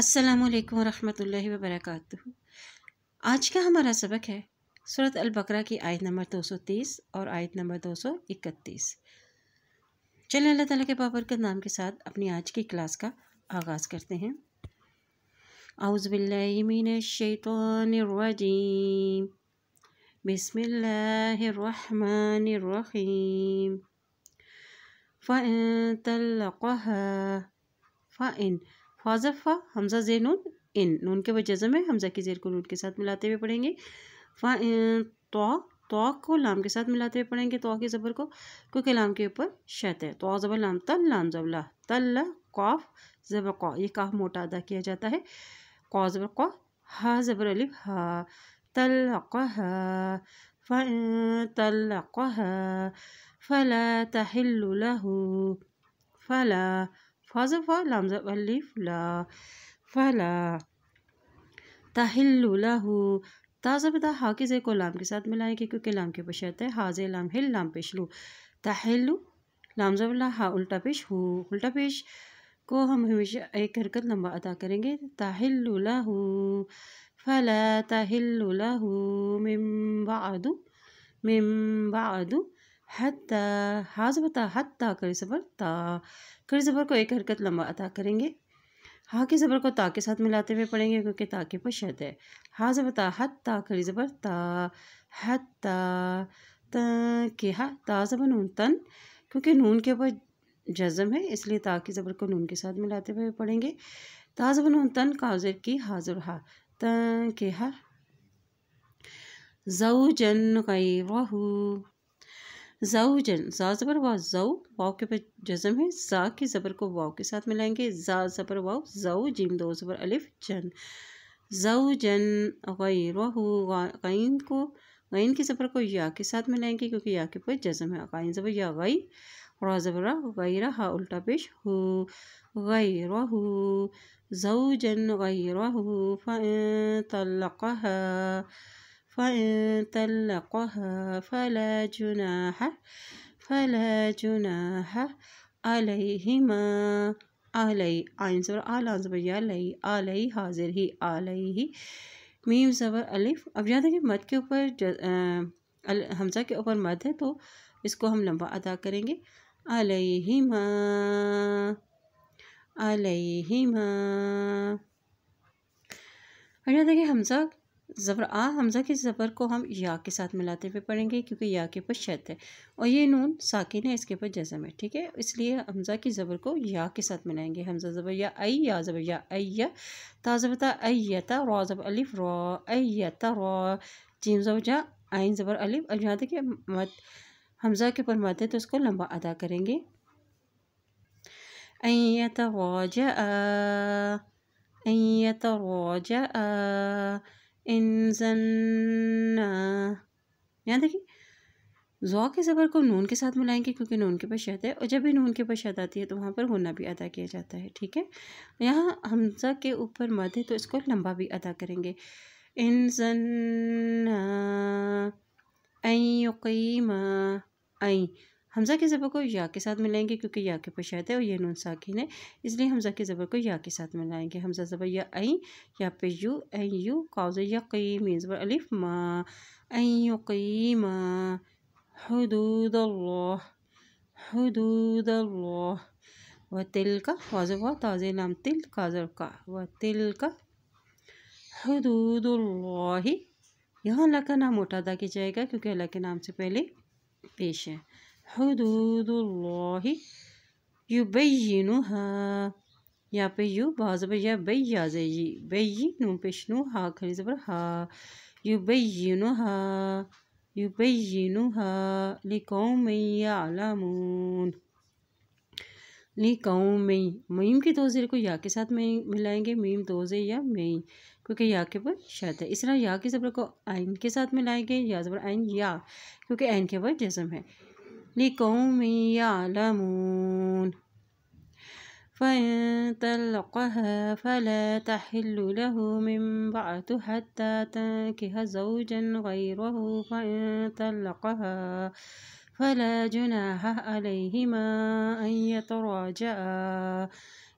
السلام علیکم ورحمۃ اللہ وبرکاتہ آج کا ہمارا سبق ہے صورت البقرہ کی آیت نمبر دو سو تیس اور آیت نمبر دو سو اکتیس چلیں اللہ تعالیٰ کے بابرکت کے نام کے ساتھ اپنی آج کی کلاس کا آغاز کرتے ہیں اعوذ باللہ من الشیطان الرجیم بسم اللہ الرحمن الرحیم تَلَّقَهَا فَإِن تَلَّقَهَا فا حمزہ زیر نون ان نون کے وجہ زمے حمزہ کی زیر کو نون کے ساتھ ملاتے ہوئے پڑھیں گے تو تو کو لام کے ساتھ ملاتے ہوئے پڑھیں گے تو کی زبر کو کیونکہ لام کے اوپر ہے تو زبر لام تل لام زبلا تل تلف زبر قا یہ کاف موٹا ادا کیا جاتا ہے قا زبر قا ہا تل فل قہ تحل له فلا فاضفا الف لا فلا لہ تاضب تا ہا کسے کو لام کے ساتھ ملائیں گے کیونکہ لام کے پشت ہے حاض لام لام پیش لو لام لامزب اللہ ہا الٹا پیش ہو الٹا پیش کو ہم ہمیشہ ایک حرکت لمبا ادا کریں گے تاہل فلا تاہلو میم با ادو میم بہ ہت ہاں، حاضب تا حت کری زبر تا کری زبر کو ایک حرکت لمبا عطا کریں گے ہا کی زبر کو تا کے ساتھ ملاتے ہوئے پڑھیں گے کیونکہ تا کے پر شد ہے حاضر ہاں، بتا تا کری زبر تا ہت تا ہا تا زبر نون تن کیونکہ نون کے اوپر جزم ہے اس لیے تا کی زبر کو نون کے ساتھ ملاتے ہوئے پڑھیں گے تا زبر نون تن کاؤزر کی حاضر ہا تا کہا زو جن قی زوجن جن زا زبر واؤ زو واؤ کے پر جزم ہے زا کی زبر کو واؤ کے ساتھ ملائیں گے زا زبر واؤ زو جیم دو زبر الف جن زوجن جن غی کو غین کی زبر کو یا کے ساتھ ملائیں گے کیونکہ یا کے پر جزم ہے غین زبر یا غی الٹا پیش ہو غی زوجن ضعو جن غی فإن طلقها فلا جناح فلا جناح عليهما علي عين زبر آل عن زبر يا علي علي حاضر ही عليه मीम ज़बर अलिफ अब यहाँ देखिए मद के ऊपर हमजा के ऊपर मद है तो इसको हम लंबा अदा करेंगे अलहिमा अलहिमा और यहाँ देखिए हमजा زبر آ حمزہ کی زبر کو ہم یا کے ساتھ ملاتے ہوئے پڑھیں گے کیونکہ یا کے اوپر شد ہے اور یہ نون ساکن ہے اس کے اوپر جزم ہے ٹھیک ہے اس لیے حمزہ کی زبر کو یا کے ساتھ ملائیں گے حمزہ زبر یا ای یا زبر یا ای تا ضبر طا تا را تا را جیم زبر جا آئین زبر الف الجََ یا مت حمزہ کے اوپر مت ہے تو اس کو لمبا ادا کریں گے عیت وا جی طا ج انزن یہاں دیکھیں دیکھیے کے زبر کو نون کے ساتھ ملائیں گے کیونکہ نون کے شہد ہے اور جب بھی نون کے پاس شہد آتی ہے تو وہاں پر ہونا بھی ادا کیا جاتا ہے ٹھیک ہے یہاں حمزہ کے اوپر مد ہے تو اس کو لمبا بھی ادا کریں گے ان زن این قیمہ حمزہ کے زبر کو یا کے ساتھ ملائیں گے کیونکہ یا کے ہے اور یہ نون نونساکین ہے اس لیے حمزہ کے زبر کو یا کے ساتھ ملائیں گے حمزہ زبر یا این یا پہ یو این یو یقیم این زبر علیف ما این یقیم حدود اللہ حدود اللہ و تل کا واضح باہ تاض نام تل کا و تل کا اللہ یہاں اللہ کا نام اٹھا دا کیا جائے گا کیونکہ اللہ کے نام سے پہلے پیش ہے حدود اللہ جینا یا پہ یو پہ یا بئی جی نو پشنو ہا کھنی زبر ہا یو بئی جینو ہا یو بہ جینو ہا لی کو مئی میم کے دوزے کو یا کے ساتھ ملائیں گے میم کیونکہ یا کے پر شاید ہے اس طرح یا کے زبر کو آئن کے ساتھ ملائیں گے یا زبر آئین یا کیونکہ آئن کے پر جسم ہے لقوم يعلمون فإن طلقها فلا تحل له من بعد حتى تنكه زوجا غيره فإن طلقها فلا جناح عليهما أن يتراجعا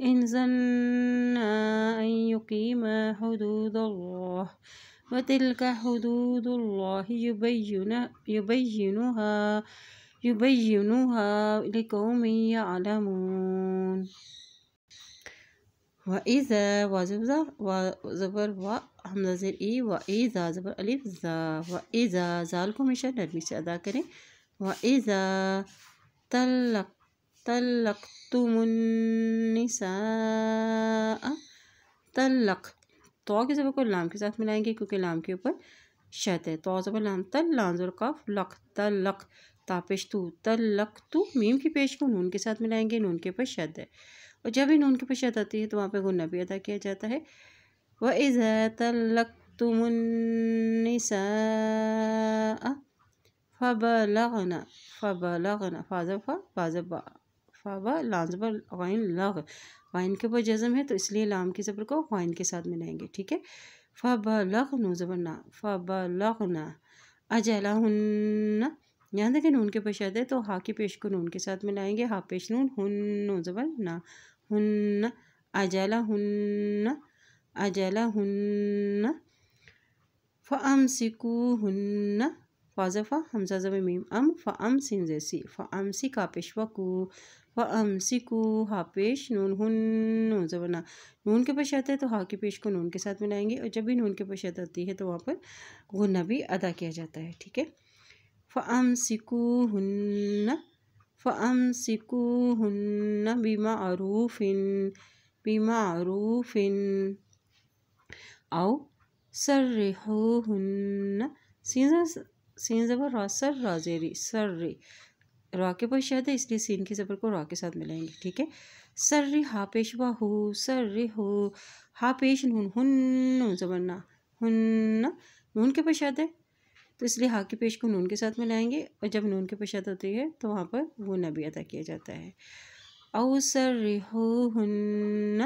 إن زنا أن يقيما حدود الله وتلك حدود الله يبين يبينها يبينوها لقوم يعلمون وإذا وزبر وزبر و حمزة زر إي وإذا زبر ألف ز وإذا زالكم مش نرمي أدا كريم وإذا تلق تلقتم النساء تلق تو کے زبر کو لام کے ساتھ ملائیں گے کیونکہ لام کے اوپر شد ہے تو زبر لام تلق لق تلق تاپشتو تل لکھ تو میم کی پیش کو نون کے ساتھ ملائیں گے نون کے اوپر شد ہے اور جب ہی نون کے پر شد آتی ہے تو وہاں پہ غنہ بھی ادا کیا جاتا ہے وَإِذَا عز تل لقت من ثب لغن فب لغن فاضب فاضب فب لان ضبر کے اوپر جزم ہے تو اس لیے لام کی زبر کو غائن کے ساتھ ملائیں گے ٹھیک ہے فب لغ نو زبر نا فب اجلا یہاں دیکھیں نون کے پوشاتے ہے تو ہا کی پیش کو نون کے ساتھ ملائیں گے ہا پیش نون ہن و زبر نا ہن اجالا ہن اجالا ہن فم سکو ہن فاضفہ حمزہ زب میم ام فم سن زیسی فم سی کا پیش فقو فم سکو پیش نون ہنو زبر نا نون کے پشاتے ہے تو ہا کی پیش کو نون کے ساتھ ملائیں گے اور جب بھی نون کے پوشاد آتی ہے تو وہاں پر غنہ بھی ادا کیا جاتا ہے ٹھیک ہے فَأَمْسِكُوهُنَّ فَأَمْسِكُوهُنَّ بِمَعْرُوفٍ بِمَعْرُوفٍ عم سَرِّحُوهُنَّ بیما اروفن بیما اروفین سر را زیری زبر ری سر را کے شہد ہے اس لیے سین کی زبر کو را کے ساتھ ملیں گے ٹھیک ہے سر ری ہا پیش با ہو سر ری ہو ہا پیش نون ہُن زبرنا ہن نون کے شہد ہے تو اس لیے ہاک کے پیش کو نون کے ساتھ ملائیں گے اور جب نون کے پیشت ہوتی ہے تو وہاں پر وہ بھی ادا کیا جاتا ہے او سر رہو ہن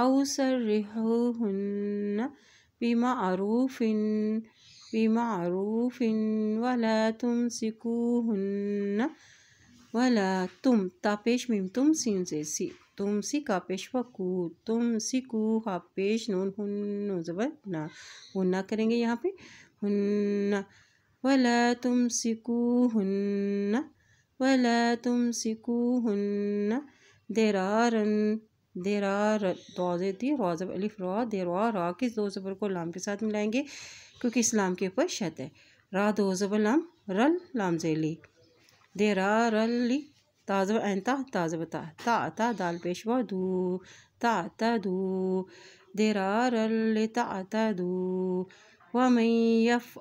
او سر رہو ہن پیما آرو فن پیما ولا تم سکو ہن ولا تم تاپیش میم تم سین سے سی تم سی کا پیش وکو تم سی کو ہا پیش نون ہن زبر وہ نہ کریں گے یہاں پہ هن ولا تم سکو ہن ولا تم درارا ہن دیرا رن دیرا روزب علی را دیرو را کس دو زبر کو لام کے ساتھ ملائیں گے کیونکہ اسلام کے اوپر شط ہے را دو زبر لام رل لام زیلی درار دیرا رلی تازب اینتا تازب تا تا تا دال پیشوا دو تا تا دو دیرا رل تا تا دو میں یف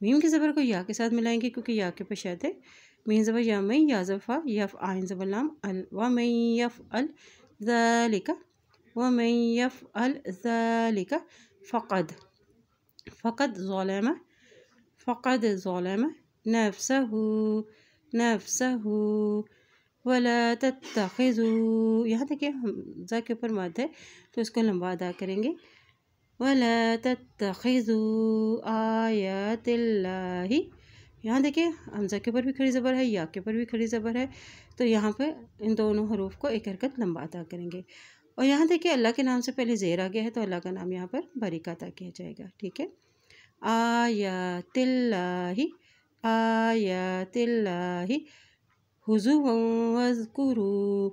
میم کے زبر کو یا کے ساتھ ملائیں گے کیونکہ یا کے شاید ہے زبر یا میں یا زفا یف آئین ضب الام ال میں یف ال و میں یف القہ فقد فقد ذالام فقد ذولمہ نفسه حفص ولا خضو یہاں تک کہ ہم زا کے اوپر مات ہے تو اس کو لمبا ادا کریں گے ولا تتخذوا آیات اللہ یہاں دیکھیں حمزہ کے اوپر بھی کھڑی زبر ہے یا کے اوپر بھی کھڑی زبر ہے تو یہاں پہ ان دونوں حروف کو ایک حرکت لمبا عطا کریں گے اور یہاں دیکھیں اللہ کے نام سے پہلے زیر آ گیا ہے تو اللہ کا نام یہاں پر باریکہ عطا کیا جائے گا ٹھیک ہے آیات اللہ آیات اللہ حضو وذکروں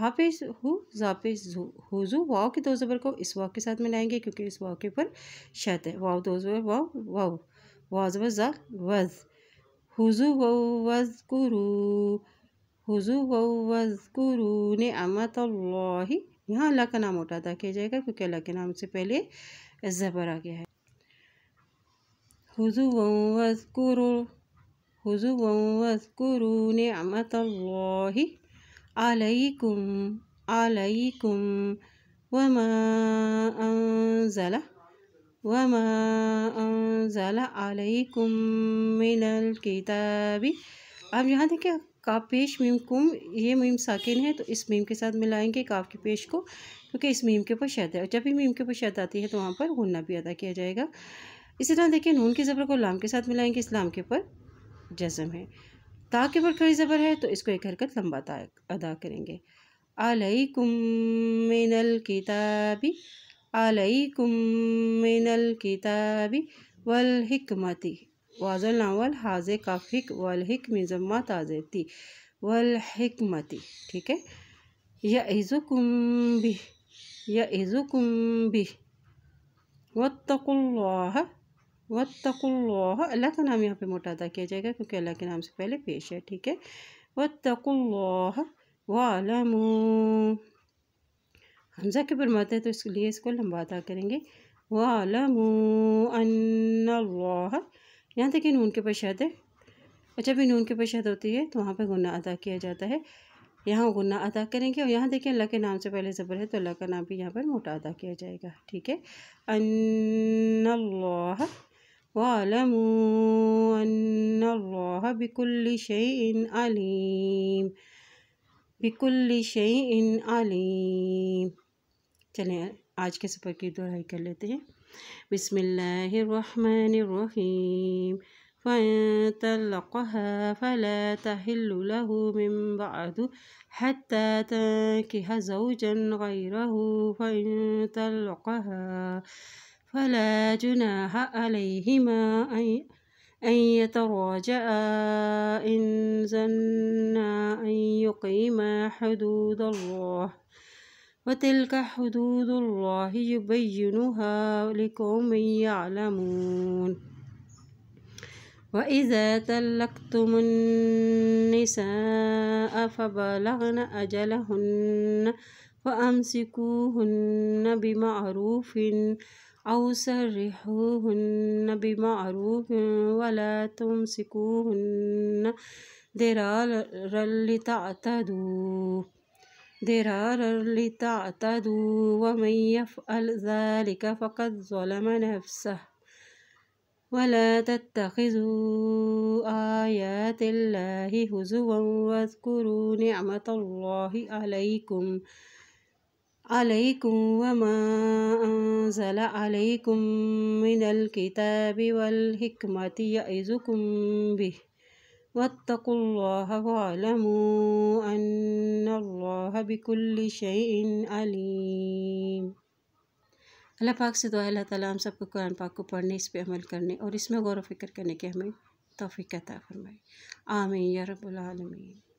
حافظ ہو پش ہو زو واؤ کے دو زبر کو اس واؤ کے ساتھ ملائیں گے کیونکہ اس کے اوپر شت ہے واؤ دو زبر واؤ واض و وز حضو وز کرو حضو وز کرو نعمت اللہ یہاں اللہ کا نام اٹھا دا کیا جائے گا کیونکہ اللہ کے نام سے پہلے زبر آ گیا ہے حضو وز کرو حضو وز کرو نعمت اللہ علیکم علیکم وما انزل وما انزل علیکم من الكتاب اب آپ یہاں دیکھیں کاف پیش میم کم یہ میم ساکن ہے تو اس میم کے ساتھ ملائیں گے کاف کی پیش کو کیونکہ اس میم کے اوپر ہے جب بھی میم کے اوپر شہد آتی ہے تو وہاں پر غنہ بھی ادا کیا جائے گا اسی طرح دیکھیں نون کی زبر کو لام کے ساتھ ملائیں گے اس لام کے اوپر جزم ہے تا کے پر کھڑی زبر ہے تو اس کو ایک حرکت لمبا تا ادا کریں گے علیکم من الکتابی علیکم من الکتابی والحکمتی واضح ناول حاض کا ہک والحکم زمہ تاضی و ٹھیک ہے یا عزو کم بھی یا عزو کمبھ و تق وطق اللہ اللہ کا نام یہاں پہ موٹا ادا کیا جائے گا کیونکہ اللہ کے نام سے پہلے پیش ہے ٹھیک ہے وطق اللہ و حمزہ کے برماتے پر ہے تو اس کے لیے اس کو لمبا ادا کریں گے و ان اللہ یہاں تک یہ نون کے پیشاد ہے اچھا بھی نون کے پیشاد ہوتی ہے تو وہاں پہ گناہ ادا کیا جاتا ہے یہاں گناہ ادا کریں گے اور یہاں دیکھیں اللہ کے نام سے پہلے زبر ہے تو اللہ کا نام بھی یہاں پر موٹا ادا کیا جائے گا ٹھیک ہے ان اللہ واعلموا أن الله بكل شيء عليم بكل شيء عليم चलें आज के सफ़र की दोहराई कर लेते हैं बिसमीम فإن تلقها فلا تحل له من بعد حتى تنكح زوجا غيره فإن تلقها فلا جناح عليهما أن يتراجعا إن زنا أن يقيما حدود الله وتلك حدود الله يبينها لقوم يعلمون وإذا تلقتم النساء فبلغن أجلهن فأمسكوهن بمعروف أو سرحوهن بمعروف ولا تمسكوهن درارا لتعتدوا درارا لتعتدوا ومن يفعل ذلك فقد ظلم نفسه ولا تتخذوا آيات الله هزوا واذكروا نعمة الله عليكم عليكم وما أنزل عليكم من الكتاب والحكمة يعظكم به واتقوا الله واعلموا أن الله بكل شيء عليم اللہ پاک سے دعا ہے اللہ تعالیٰ ہم سب کو قرآن پاک کو پڑھنے اس پہ عمل کرنے اور اس میں غور و فکر کرنے کے ہمیں توفیق عطا فرمائے آمین یا رب العالمین